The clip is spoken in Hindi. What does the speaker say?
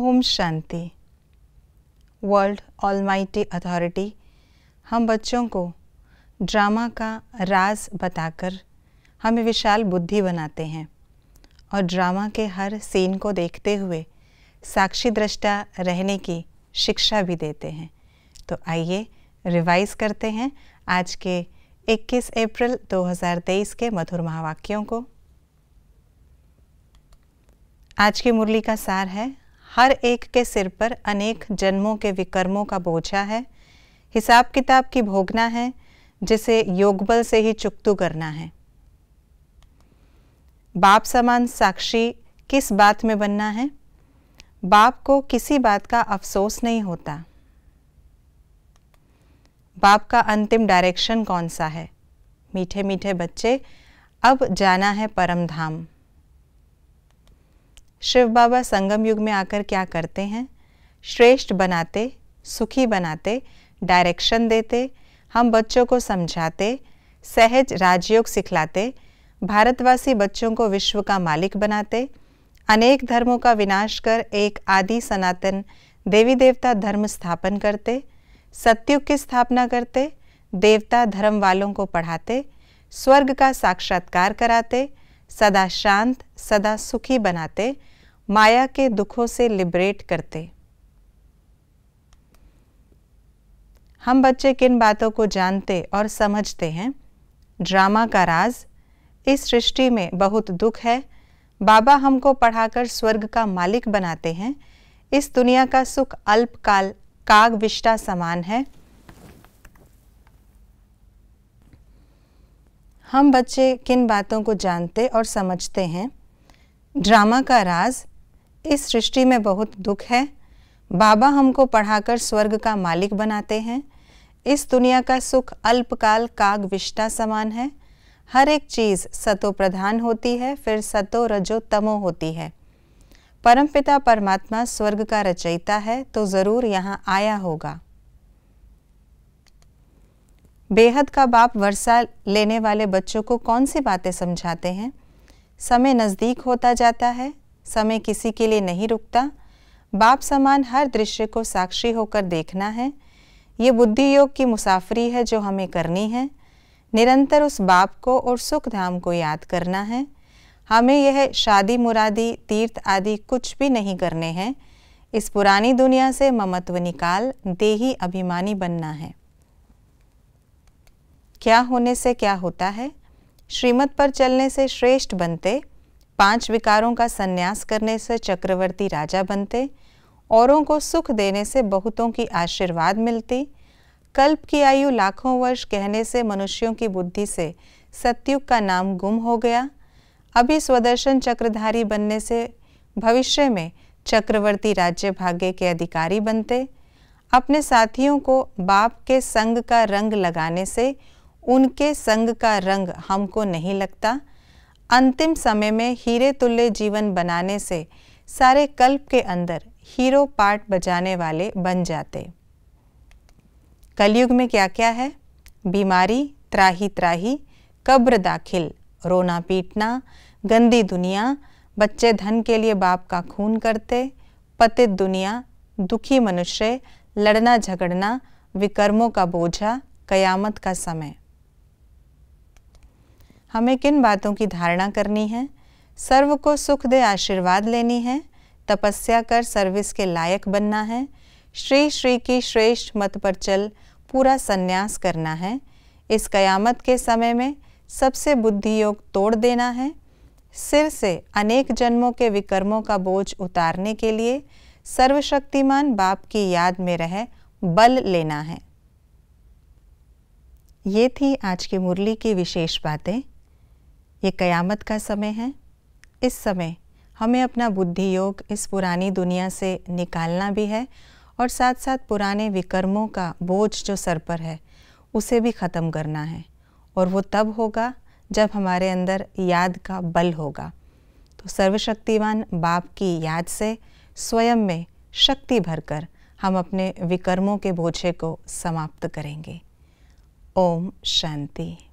ओम शांति वर्ल्ड ऑलमाइटी अथॉरिटी हम बच्चों को ड्रामा का राज बताकर हमें विशाल बुद्धि बनाते हैं और ड्रामा के हर सीन को देखते हुए साक्षी दृष्टा रहने की शिक्षा भी देते हैं तो आइए रिवाइज करते हैं आज के 21 अप्रैल 2023 के मधुर महावाक्यों को आज की मुरली का सार है हर एक के सिर पर अनेक जन्मों के विकर्मों का बोझा है हिसाब किताब की भोगना है जिसे योगबल से ही चुकतू करना है बाप समान साक्षी किस बात में बनना है बाप को किसी बात का अफसोस नहीं होता बाप का अंतिम डायरेक्शन कौन सा है मीठे मीठे बच्चे अब जाना है परम धाम शिव बाबा संगम युग में आकर क्या करते हैं श्रेष्ठ बनाते सुखी बनाते डायरेक्शन देते हम बच्चों को समझाते सहज राजयोग सिखलाते भारतवासी बच्चों को विश्व का मालिक बनाते अनेक धर्मों का विनाश कर एक आदि सनातन देवी देवता धर्म स्थापन करते सत्युग की स्थापना करते देवता धर्म वालों को पढ़ाते स्वर्ग का साक्षात्कार कराते सदा शांत सदा सुखी बनाते माया के दुखों से लिबरेट करते हम बच्चे किन बातों को जानते और समझते हैं ड्रामा का राज इस सृष्टि में बहुत दुख है बाबा हमको पढ़ाकर स्वर्ग का मालिक बनाते हैं इस दुनिया का सुख अल्पकाल काग विष्टा समान है हम बच्चे किन बातों को जानते और समझते हैं ड्रामा का राज इस सृष्टि में बहुत दुख है बाबा हमको पढ़ाकर स्वर्ग का मालिक बनाते हैं इस दुनिया का सुख अल्पकाल काग विष्टा समान है हर एक चीज़ सतो प्रधान होती है फिर सतो रजो तमो होती है परमपिता परमात्मा स्वर्ग का रचयिता है तो ज़रूर यहाँ आया होगा बेहद का बाप वर्षा लेने वाले बच्चों को कौन सी बातें समझाते हैं समय नज़दीक होता जाता है समय किसी के लिए नहीं रुकता बाप समान हर दृश्य को साक्षी होकर देखना है ये बुद्धि योग की मुसाफरी है जो हमें करनी है निरंतर उस बाप को और सुख धाम को याद करना है हमें यह शादी मुरादी तीर्थ आदि कुछ भी नहीं करने हैं इस पुरानी दुनिया से ममत्व निकाल देही अभिमानी बनना है क्या होने से क्या होता है श्रीमत पर चलने से श्रेष्ठ बनते पांच विकारों का संन्यास करने से चक्रवर्ती राजा बनते औरों को सुख देने से बहुतों की आशीर्वाद मिलती कल्प की आयु लाखों वर्ष कहने से मनुष्यों की बुद्धि से सत्युग का नाम गुम हो गया अभी स्वदर्शन चक्रधारी बनने से भविष्य में चक्रवर्ती राज्य भाग्य के अधिकारी बनते अपने साथियों को बाप के संग का रंग लगाने से उनके संग का रंग हमको नहीं लगता अंतिम समय में हीरे तुल्य जीवन बनाने से सारे कल्प के अंदर हीरो पार्ट बजाने वाले बन जाते कलयुग में क्या क्या है बीमारी त्राही त्राही कब्र दाखिल रोना पीटना गंदी दुनिया बच्चे धन के लिए बाप का खून करते पतित दुनिया दुखी मनुष्य लड़ना झगड़ना विकर्मों का बोझा कयामत का समय हमें किन बातों की धारणा करनी है सर्व को सुख दे आशीर्वाद लेनी है तपस्या कर सर्विस के लायक बनना है श्री श्री की श्रेष्ठ मत पर चल पूरा संन्यास करना है इस कयामत के समय में सबसे बुद्धि योग तोड़ देना है सिर से अनेक जन्मों के विकर्मों का बोझ उतारने के लिए सर्वशक्तिमान बाप की याद में रह बल लेना है ये थी आज की मुरली की विशेष बातें ये कयामत का समय है इस समय हमें अपना बुद्धि योग इस पुरानी दुनिया से निकालना भी है और साथ साथ पुराने विकर्मों का बोझ जो सर पर है उसे भी ख़त्म करना है और वो तब होगा जब हमारे अंदर याद का बल होगा तो सर्वशक्तिवान बाप की याद से स्वयं में शक्ति भरकर हम अपने विकर्मों के बोझे को समाप्त करेंगे ओम शांति